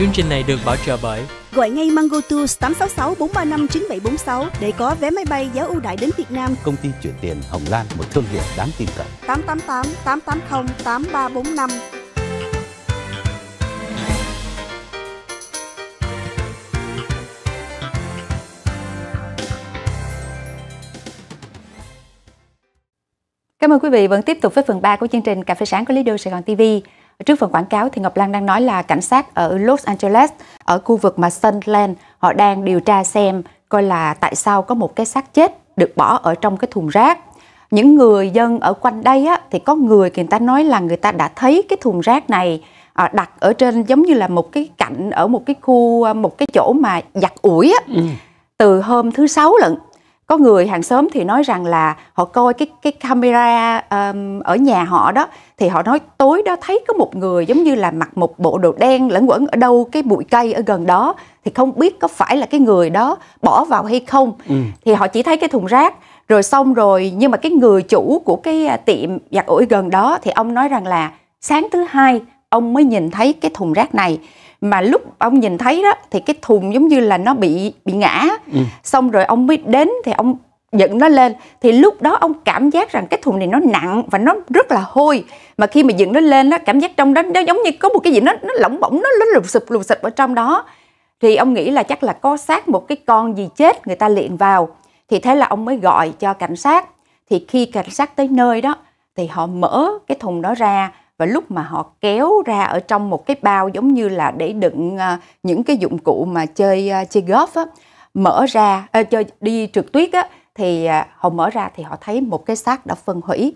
Chương trình này được bảo trợ bởi Gọi ngay Mango Tours 866 435 9746 để có vé máy bay giá ưu đãi đến Việt Nam. Công ty chuyển tiền Hồng Lan, một thương hiệu đáng tin cậy. 888 880 8345. Cảm ơn quý vị vẫn tiếp tục với phần 3 của chương trình Cà phê sáng của Lido Sài Gòn TV. Trước phần quảng cáo thì Ngọc Lan đang nói là cảnh sát ở Los Angeles ở khu vực mà Sunland họ đang điều tra xem coi là tại sao có một cái xác chết được bỏ ở trong cái thùng rác. Những người dân ở quanh đây á, thì có người người ta nói là người ta đã thấy cái thùng rác này à, đặt ở trên giống như là một cái cạnh ở một cái khu à, một cái chỗ mà giặt ủi á. Ừ. Từ hôm thứ sáu lận có người hàng xóm thì nói rằng là họ coi cái cái camera um, ở nhà họ đó thì họ nói tối đó thấy có một người giống như là mặc một bộ đồ đen lẫn quẩn ở đâu cái bụi cây ở gần đó thì không biết có phải là cái người đó bỏ vào hay không ừ. thì họ chỉ thấy cái thùng rác rồi xong rồi nhưng mà cái người chủ của cái à, tiệm giặt ủi gần đó thì ông nói rằng là sáng thứ hai ông mới nhìn thấy cái thùng rác này mà lúc ông nhìn thấy đó thì cái thùng giống như là nó bị bị ngã ừ. xong rồi ông mới đến thì ông dựng nó lên thì lúc đó ông cảm giác rằng cái thùng này nó nặng và nó rất là hôi mà khi mà dựng nó lên nó cảm giác trong đó nó giống như có một cái gì nó nó lỏng bỏng nó nó lùm sụp lùm sụp ở trong đó thì ông nghĩ là chắc là có xác một cái con gì chết người ta liện vào thì thế là ông mới gọi cho cảnh sát thì khi cảnh sát tới nơi đó thì họ mở cái thùng đó ra và lúc mà họ kéo ra ở trong một cái bao giống như là để đựng à, những cái dụng cụ mà chơi à, chơi golf á, mở ra à, chơi đi trượt tuyết á thì à, họ mở ra thì họ thấy một cái xác đã phân hủy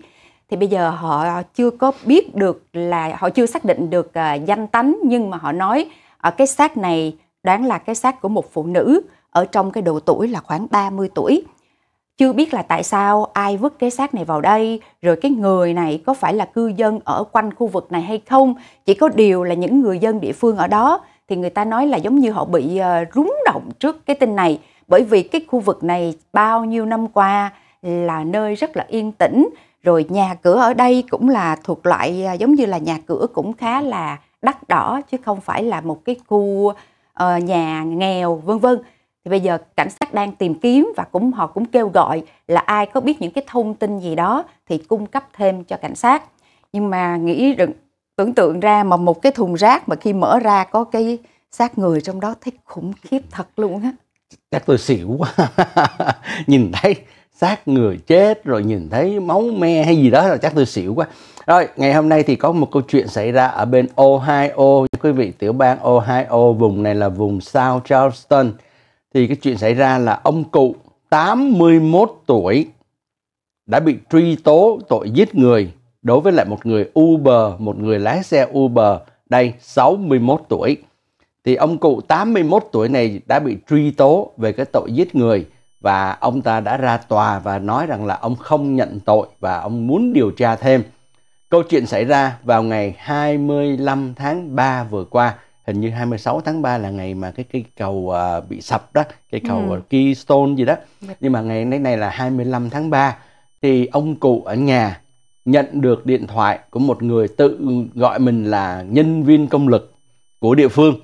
thì bây giờ họ chưa có biết được là họ chưa xác định được danh tánh nhưng mà họ nói ở cái xác này đoán là cái xác của một phụ nữ ở trong cái độ tuổi là khoảng 30 tuổi chưa biết là tại sao ai vứt cái xác này vào đây, rồi cái người này có phải là cư dân ở quanh khu vực này hay không, chỉ có điều là những người dân địa phương ở đó thì người ta nói là giống như họ bị ờ, rúng động trước cái tin này, bởi vì cái khu vực này bao nhiêu năm qua là nơi rất là yên tĩnh, rồi nhà cửa ở đây cũng là thuộc loại ờ, giống như là nhà cửa cũng khá là đắt đỏ chứ không phải là một cái khu uh, nhà nghèo vân vân thì bây giờ cảnh sát đang tìm kiếm và cũng họ cũng kêu gọi là ai có biết những cái thông tin gì đó thì cung cấp thêm cho cảnh sát nhưng mà nghĩ đừng tưởng tượng ra mà một cái thùng rác mà khi mở ra có cái xác người trong đó thấy khủng khiếp thật luôn á chắc tôi xỉu quá nhìn thấy xác người chết rồi nhìn thấy máu me hay gì đó là chắc tôi xỉu quá rồi ngày hôm nay thì có một câu chuyện xảy ra ở bên Ohio quý vị tiểu bang Ohio vùng này là vùng South Charleston thì cái chuyện xảy ra là ông cụ 81 tuổi đã bị truy tố tội giết người đối với lại một người Uber, một người lái xe Uber đây 61 tuổi. Thì ông cụ 81 tuổi này đã bị truy tố về cái tội giết người và ông ta đã ra tòa và nói rằng là ông không nhận tội và ông muốn điều tra thêm. Câu chuyện xảy ra vào ngày 25 tháng 3 vừa qua hình như 26 tháng 3 là ngày mà cái cây cầu à, bị sập đó cây cầu ừ. À, Keystone gì đó dạ. nhưng mà ngày nay này là 25 tháng 3 thì ông cụ ở nhà nhận được điện thoại của một người tự gọi mình là nhân viên công lực của địa phương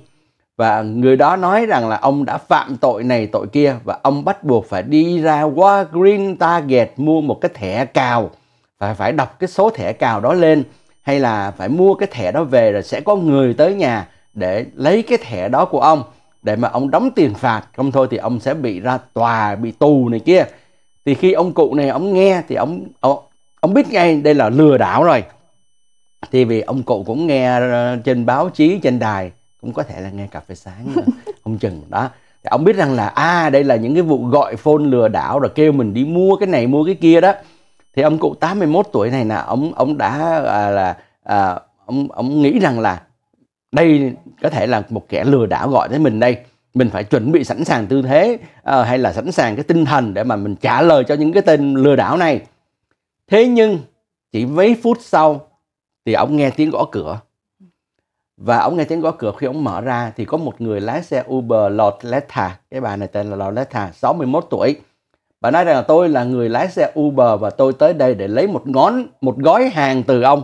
và người đó nói rằng là ông đã phạm tội này tội kia và ông bắt buộc phải đi ra qua Green Target mua một cái thẻ cào và phải đọc cái số thẻ cào đó lên hay là phải mua cái thẻ đó về rồi sẽ có người tới nhà để lấy cái thẻ đó của ông để mà ông đóng tiền phạt không thôi thì ông sẽ bị ra tòa bị tù này kia thì khi ông cụ này ông nghe thì ông ông, ông biết ngay đây là lừa đảo rồi thì vì ông cụ cũng nghe ờ, trên báo chí trên đài cũng có thể là nghe cà phê sáng không chừng đó thì ông biết rằng là à đây là những cái vụ gọi phone lừa đảo rồi kêu mình đi mua cái này mua cái kia đó thì ông cụ 81 tuổi này là ông ông đã à, là à, ông ông nghĩ rằng là đây có thể là một kẻ lừa đảo gọi tới mình đây mình phải chuẩn bị sẵn sàng tư thế uh, hay là sẵn sàng cái tinh thần để mà mình trả lời cho những cái tên lừa đảo này thế nhưng chỉ mấy phút sau thì ông nghe tiếng gõ cửa và ông nghe tiếng gõ cửa khi ông mở ra thì có một người lái xe Uber Loletta cái bà này tên là Loletta 61 tuổi bà nói rằng là tôi là người lái xe Uber và tôi tới đây để lấy một ngón một gói hàng từ ông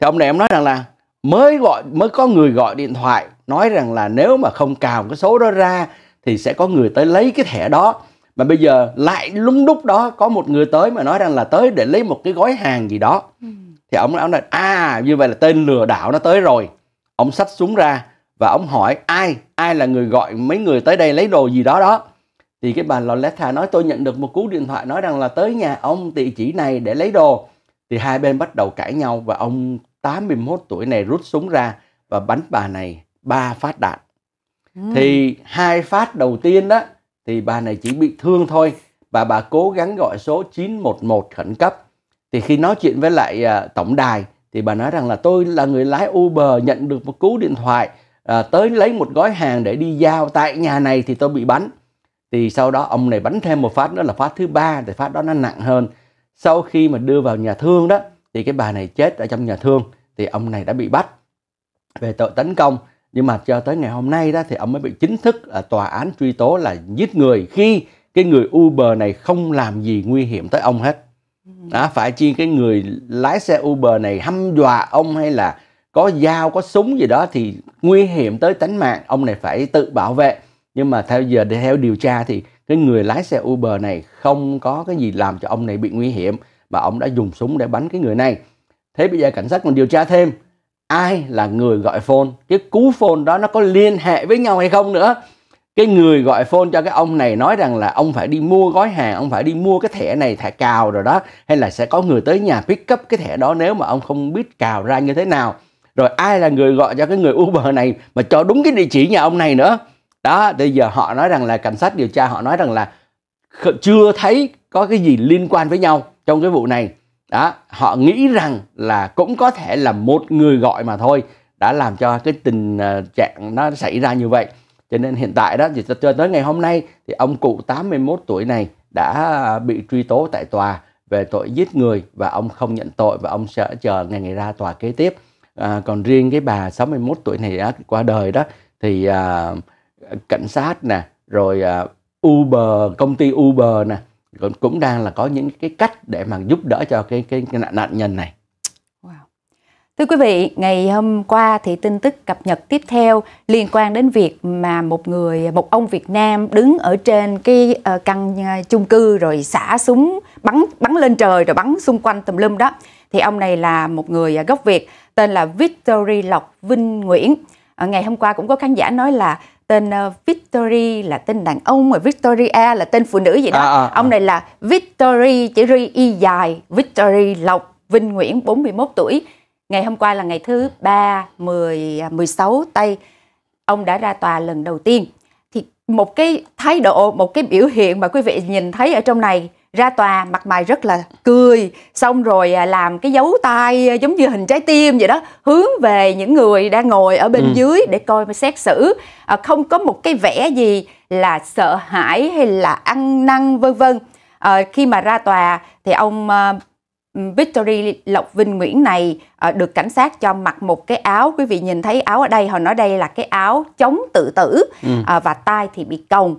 thì ông này ông nói rằng là mới gọi mới có người gọi điện thoại nói rằng là nếu mà không cào cái số đó ra thì sẽ có người tới lấy cái thẻ đó mà bây giờ lại lúng đúc đó có một người tới mà nói rằng là tới để lấy một cái gói hàng gì đó ừ. thì ông ông nói à như vậy là tên lừa đảo nó tới rồi ông xách súng ra và ông hỏi ai ai là người gọi mấy người tới đây lấy đồ gì đó đó thì cái bà Loretta nói tôi nhận được một cú điện thoại nói rằng là tới nhà ông địa chỉ này để lấy đồ thì hai bên bắt đầu cãi nhau và ông 81 tuổi này rút súng ra và bắn bà này ba phát đạn. Ừ. Thì hai phát đầu tiên đó thì bà này chỉ bị thương thôi và bà cố gắng gọi số 911 khẩn cấp. Thì khi nói chuyện với lại à, tổng đài thì bà nói rằng là tôi là người lái Uber nhận được một cú điện thoại à, tới lấy một gói hàng để đi giao tại nhà này thì tôi bị bắn. Thì sau đó ông này bắn thêm một phát nữa là phát thứ ba thì phát đó nó nặng hơn. Sau khi mà đưa vào nhà thương đó thì cái bà này chết ở trong nhà thương thì ông này đã bị bắt về tội tấn công nhưng mà cho tới ngày hôm nay đó thì ông mới bị chính thức là tòa án truy tố là giết người khi cái người Uber này không làm gì nguy hiểm tới ông hết ừ. đó, phải chi cái người lái xe Uber này hăm dọa ông hay là có dao có súng gì đó thì nguy hiểm tới tính mạng ông này phải tự bảo vệ nhưng mà theo giờ theo điều tra thì cái người lái xe Uber này không có cái gì làm cho ông này bị nguy hiểm và ông đã dùng súng để bắn cái người này thế bây giờ cảnh sát còn điều tra thêm ai là người gọi phone cái cú phone đó nó có liên hệ với nhau hay không nữa cái người gọi phone cho cái ông này nói rằng là ông phải đi mua gói hàng ông phải đi mua cái thẻ này thẻ cào rồi đó hay là sẽ có người tới nhà pick up cái thẻ đó nếu mà ông không biết cào ra như thế nào rồi ai là người gọi cho cái người uber này mà cho đúng cái địa chỉ nhà ông này nữa đó bây giờ họ nói rằng là cảnh sát điều tra họ nói rằng là chưa thấy có cái gì liên quan với nhau trong cái vụ này đó họ nghĩ rằng là cũng có thể là một người gọi mà thôi đã làm cho cái tình à, trạng nó xảy ra như vậy cho nên hiện tại đó thì cho tới ngày hôm nay thì ông cụ 81 tuổi này đã bị truy tố tại tòa về tội giết người và ông không nhận tội và ông sẽ chờ ngày ngày ra tòa kế tiếp à, còn riêng cái bà 61 tuổi này đã qua đời đó thì à, cảnh sát nè rồi à, Uber công ty Uber nè cũng, cũng đang là có những cái cách để mà giúp đỡ cho cái cái, cái nạn, nạn nhân này. Wow. Thưa quý vị, ngày hôm qua thì tin tức cập nhật tiếp theo liên quan đến việc mà một người một ông Việt Nam đứng ở trên cái ờ, căn ờ, chung cư rồi xả súng bắn bắn lên trời rồi bắn xung quanh tùm lum đó. Thì ông này là một người ờ, gốc Việt tên là Victory Lộc Vinh Nguyễn. ngày hôm qua cũng có khán giả nói là tên ờ, Victory là tên đàn ông mà Victoria là tên phụ nữ vậy đó. À, à, à. Ông này là Victory chữ ri y dài, Victory Lộc Vinh Nguyễn 41 tuổi. Ngày hôm qua là ngày thứ 3 10 16 Tây. Ông đã ra tòa lần đầu tiên. Thì một cái thái độ, một cái biểu hiện mà quý vị nhìn thấy ở trong này ra tòa mặt mày rất là cười xong rồi à, làm cái dấu tay à, giống như hình trái tim vậy đó hướng về những người đang ngồi ở bên ừ. dưới để coi mà xét xử à, không có một cái vẻ gì là sợ hãi hay là ăn năn vân vân à, khi mà ra tòa thì ông uh, Victory Lộc Vinh Nguyễn này uh, được cảnh sát cho mặc một cái áo quý vị nhìn thấy áo ở đây họ nói đây là cái áo chống tự tử ừ. uh, và tay thì bị còng uh,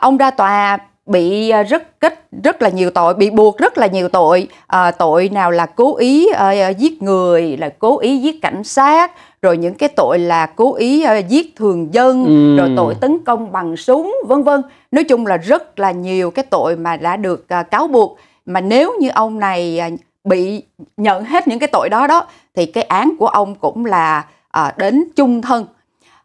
ông ra tòa bị à, rất kích rất là nhiều tội bị buộc rất là nhiều tội à, tội nào là cố ý à, giết người là cố ý giết cảnh sát rồi những cái tội là cố ý à, giết thường dân ừ. rồi tội tấn công bằng súng vân vân nói chung là rất là nhiều cái tội mà đã được à, cáo buộc mà nếu như ông này à, bị nhận hết những cái tội đó đó thì cái án của ông cũng là à, đến chung thân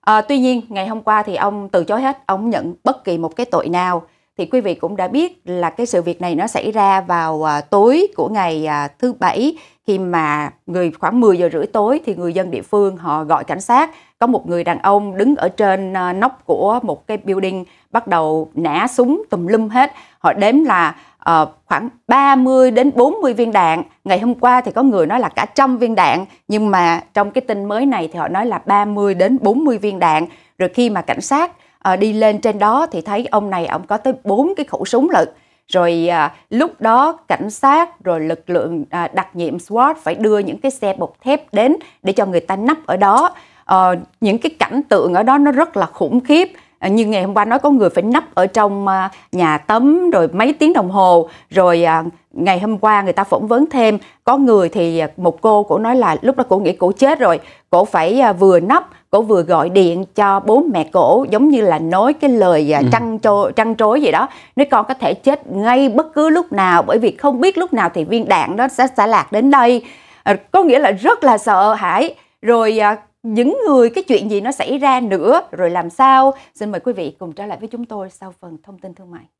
à, tuy nhiên ngày hôm qua thì ông từ chối hết ông nhận bất kỳ một cái tội nào thì quý vị cũng đã biết là cái sự việc này nó xảy ra vào à, tối của ngày à, thứ bảy khi mà người khoảng 10 giờ rưỡi tối thì người dân địa phương họ gọi cảnh sát có một người đàn ông đứng ở trên à, nóc của một cái building bắt đầu nã súng tùm lum hết họ đếm là uh, khoảng 30 đến 40 viên đạn ngày hôm qua thì có người nói là cả trăm viên đạn nhưng mà trong cái tin mới này thì họ nói là 30 đến 40 viên đạn rồi khi mà cảnh sát à, đi lên trên đó thì thấy ông này ông có tới bốn cái khẩu súng lận rồi à, lúc đó cảnh sát rồi lực lượng à, đặc nhiệm SWAT phải đưa những cái xe bọc thép đến để cho người ta nấp ở đó à, những cái cảnh tượng ở đó nó rất là khủng khiếp À, như ngày hôm qua nói có người phải nấp ở trong à, nhà tấm rồi mấy tiếng đồng hồ rồi à, ngày hôm qua người ta phỏng vấn thêm có người thì một cô cổ nói là lúc đó cổ nghĩ cổ chết rồi cổ phải vừa nấp cổ vừa gọi điện cho bố mẹ cổ giống như là nói cái lời ừ. trăn trối trăn trối gì đó nếu con có thể chết ngay bất cứ lúc nào bởi vì không biết lúc nào thì viên đạn đó sẽ xả lạc đến đây có nghĩa là rất là sợ hãi rồi những người cái chuyện gì nó xảy ra nữa rồi làm sao xin mời quý vị cùng trở lại với chúng tôi sau phần thông tin thương mại